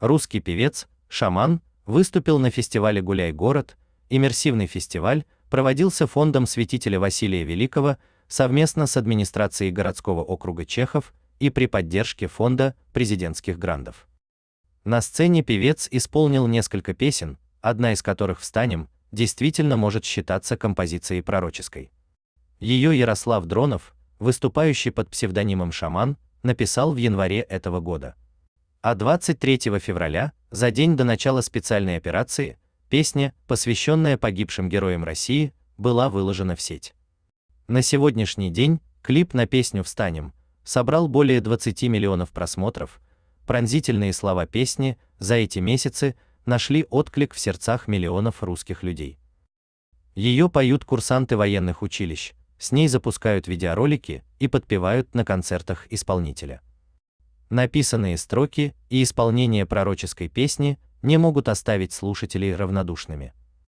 русский певец Шаман выступил на фестивале Гуляй город. Иммерсивный фестиваль проводился фондом Святителя Василия Великого совместно с администрацией городского округа Чехов и при поддержке фонда президентских грандов. На сцене певец исполнил несколько песен, одна из которых «Встанем» действительно может считаться композицией пророческой. Ее Ярослав Дронов, выступающий под псевдонимом «Шаман», написал в январе этого года а 23 февраля, за день до начала специальной операции, песня, посвященная погибшим героям России, была выложена в сеть. На сегодняшний день клип на песню «Встанем» собрал более 20 миллионов просмотров. Пронзительные слова песни за эти месяцы нашли отклик в сердцах миллионов русских людей. Ее поют курсанты военных училищ, с ней запускают видеоролики и подпевают на концертах исполнителя написанные строки и исполнение пророческой песни не могут оставить слушателей равнодушными.